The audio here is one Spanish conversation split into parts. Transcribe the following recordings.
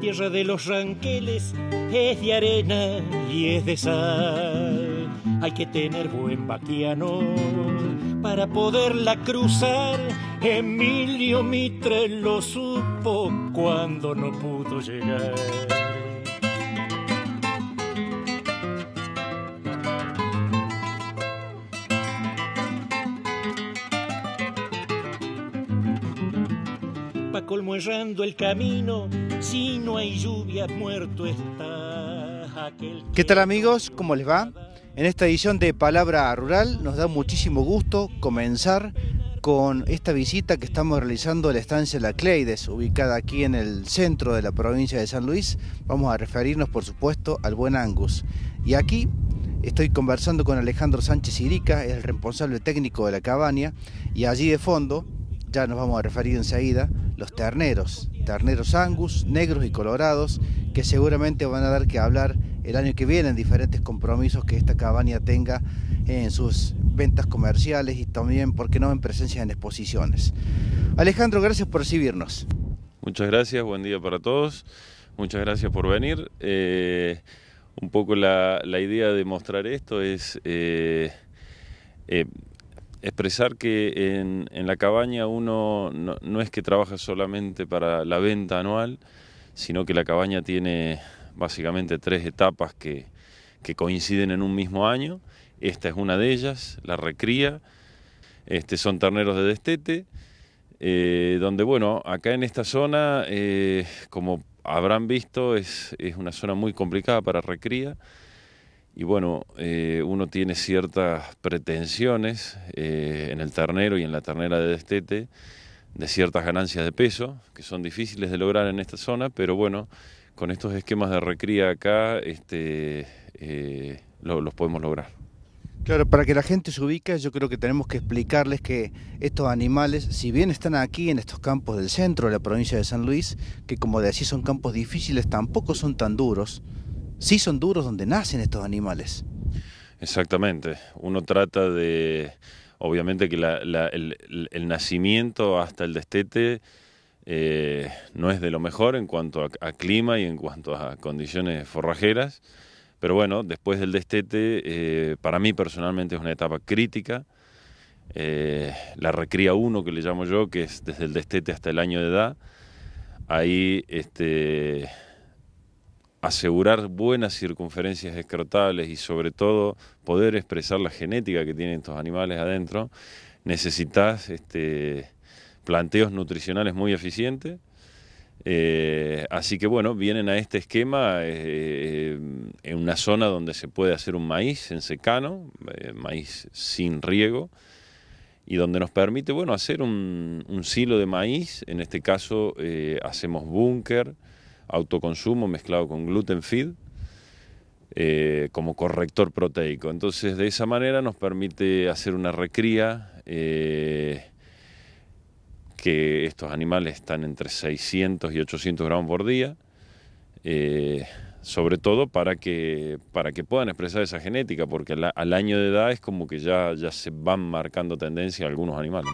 tierra de los ranqueles es de arena y es de sal. Hay que tener buen vaquiano para poderla cruzar. Emilio Mitre lo supo cuando no pudo llegar. el camino, si no hay lluvia muerto ¿Qué tal amigos? ¿Cómo les va? En esta edición de Palabra Rural nos da muchísimo gusto comenzar con esta visita que estamos realizando a la estancia La Cleides, ubicada aquí en el centro de la provincia de San Luis. Vamos a referirnos, por supuesto, al Buen Angus. Y aquí estoy conversando con Alejandro Sánchez Irica, el responsable técnico de la cabaña, y allí de fondo, ya nos vamos a referir enseguida, los terneros, terneros angus, negros y colorados, que seguramente van a dar que hablar el año que viene en diferentes compromisos que esta cabaña tenga en sus ventas comerciales y también, ¿por qué no?, en presencia en exposiciones. Alejandro, gracias por recibirnos. Muchas gracias, buen día para todos. Muchas gracias por venir. Eh, un poco la, idea de mostrar esto es... Eh, eh, expresar que en, la cabaña uno no, es que trabaja solamente para la venta anual, sino que la cabaña tiene básicamente tres etapas que, coinciden en un mismo año. Esta es una de ellas, la recría. Este, son terneros de destete, eh, donde, bueno, acá en esta zona, eh, como habrán visto, es una zona muy complicada para recría. Y bueno, eh, uno tiene ciertas pretensiones eh, en el ternero y en la ternera de destete de ciertas ganancias de peso, que son difíciles de lograr en esta zona, pero bueno, con estos esquemas de recría acá este, eh, los podemos lograr. Claro, para que la gente se ubique, yo creo que tenemos que explicarles que estos animales, si bien están aquí en estos campos del centro de la provincia de San Luis, que como decía, son campos difíciles, tampoco son tan duros sí son duros donde nacen estos animales. Exactamente. Uno trata de, obviamente que el, nacimiento hasta el destete eh, no es de lo mejor en cuanto a, clima y en cuanto a condiciones forrajeras, pero bueno, después del destete, eh, para mí personalmente es una etapa crítica. Eh, la recría uno, que le llamo yo, que es desde el destete hasta el año de edad. Ahí este, asegurar buenas circunferencias escrotales y sobre todo poder expresar la genética que tienen estos animales adentro, necesitas este, planteos nutricionales muy eficientes. Eh, así que bueno, vienen a este esquema eh, en una zona donde se puede hacer un maíz en secano, eh, maíz sin riego, y donde nos permite bueno, hacer un, un silo de maíz, en este caso hacemos búnker, autoconsumo mezclado con gluten feed eh, como corrector proteico. Entonces de esa manera nos permite hacer una recría. Eh, que estos animales están entre 600 y 800 gramos por día, eh, sobre todo para que, para que puedan expresar esa genética, porque al, año de edad es como que ya, ya se van marcando tendencia algunos animales.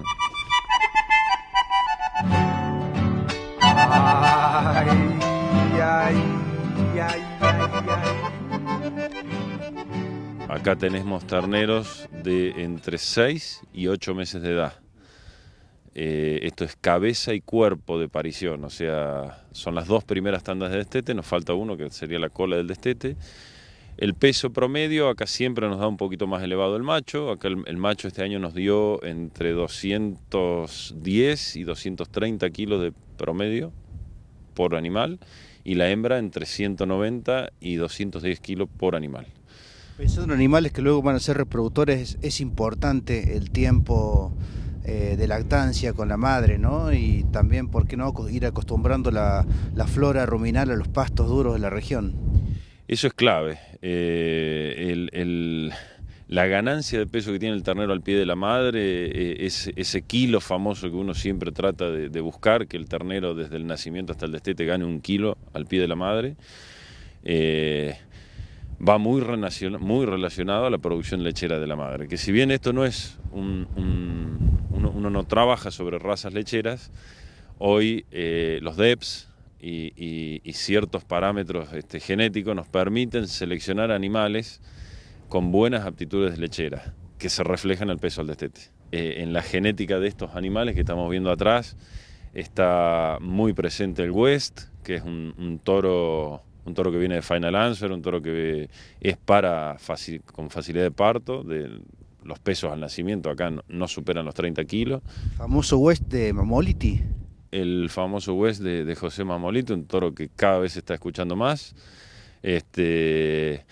Acá tenemos terneros de entre 6 y 8 meses de edad. Eh, esto es cabeza y cuerpo de parición, o sea, son las dos primeras tandas de destete, nos falta uno que sería la cola del destete. El peso promedio acá siempre nos da un poquito más elevado el macho. Acá el, el, macho este año nos dio entre 210 y 230 kilos de promedio por animal y la hembra entre 190 y 210 kilos por animal. Pensando en animales que luego van a ser reproductores, es importante el tiempo eh, de lactancia con la madre, ¿no? Y también, ¿por qué no?, ir acostumbrando la, flora ruminal a los pastos duros de la región. Eso es clave. Eh, el la ganancia de peso que tiene el ternero al pie de la madre, eh, es ese kilo famoso que uno siempre trata de, buscar, que el ternero desde el nacimiento hasta el destete gane un kilo al pie de la madre, eh, va muy relacionado, a la producción lechera de la madre. Que si bien esto no es un, uno, no trabaja sobre razas lecheras, hoy eh, los DEPS, y, ciertos parámetros este, genéticos nos permiten seleccionar animales con buenas aptitudes lecheras que se reflejan en el peso al destete. Eh, en la genética de estos animales que estamos viendo atrás está muy presente el West, que es un, toro un toro que viene de Final Answer, un toro que es para con facilidad de parto, de los pesos al nacimiento acá no, superan los 30 kilos. ¿Famoso West de Mamoliti? El famoso West de, José Mamoliti, un toro que cada vez se está escuchando más. Este,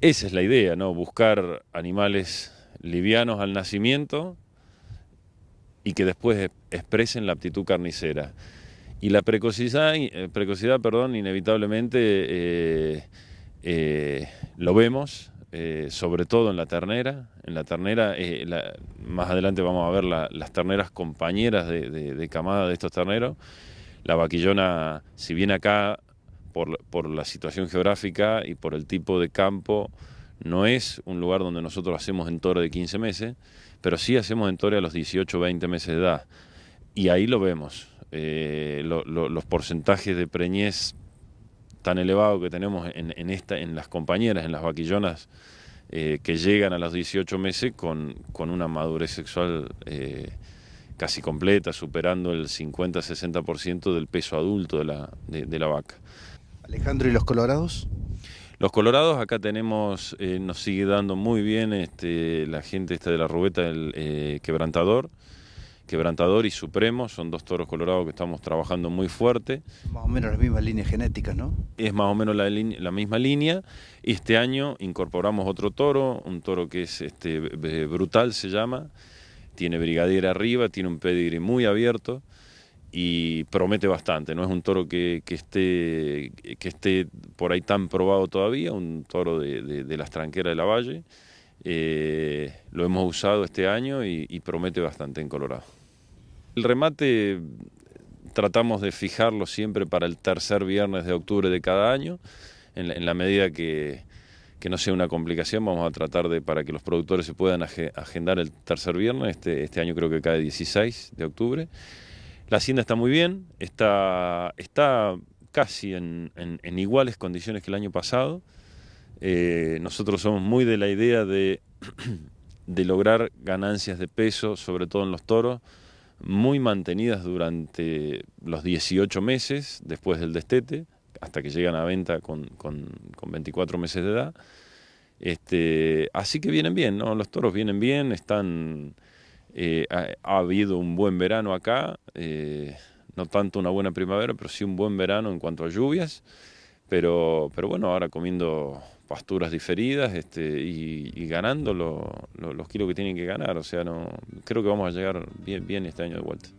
esa es la idea, ¿no? Buscar animales livianos al nacimiento y que después expresen la aptitud carnicera. Y la precocidad, eh, precocidad perdón, inevitablemente eh, eh, lo vemos, sobre todo en la ternera. En la ternera, más adelante vamos a ver las terneras compañeras de, de camada de estos terneros. La vaquillona, si bien acá por, la situación geográfica y por el tipo de campo, no es un lugar donde nosotros hacemos entore de 15 meses, pero sí hacemos entore a los 18 20 meses de edad. Y ahí lo vemos. Eh, los porcentajes de preñez tan elevados que tenemos en, en, esta, en las compañeras, en las vaquillonas, eh, que llegan a los 18 meses con, con una madurez sexual eh, casi completa, superando el 50-60% del peso adulto de la, de la vaca. Alejandro, ¿y los colorados? Los colorados acá tenemos, eh, nos sigue dando muy bien este, la gente esta de la rubeta, el eh, quebrantador. Quebrantador y Supremo, son dos toros colorados que estamos trabajando muy fuerte. Más o menos la misma línea genética, ¿no? Es más o menos la, misma línea. Este año incorporamos otro toro, un toro que es este, brutal, se llama. Tiene brigadier arriba, tiene un pedigrí muy abierto y promete bastante. No es un toro que, que, esté, que esté por ahí tan probado todavía, un toro de, de, las tranqueras de la Valle. Eh, lo hemos usado este año y, promete bastante en Colorado. El remate tratamos de fijarlo siempre para el tercer viernes de octubre de cada año, en la, medida que, que no sea una complicación, vamos a tratar de, para que los productores se puedan agendar el tercer viernes, este, este año creo que cae 16 de octubre, la hacienda está muy bien, está, está casi en, iguales condiciones que el año pasado. Eh, nosotros somos muy de la idea de, lograr ganancias de peso, sobre todo en los toros, muy mantenidas durante los 18 meses después del destete, hasta que llegan a venta con, con, 24 meses de edad. Este, así que vienen bien, ¿no? Los toros vienen bien, están eh, ha, habido un buen verano acá, eh, no tanto una buena primavera, pero sí un buen verano en cuanto a lluvias. Pero, pero bueno, ahora comiendo pasturas diferidas este, y, ganando los kilos que tienen que ganar. O sea, no, creo que vamos a llegar bien, bien este año de vuelta.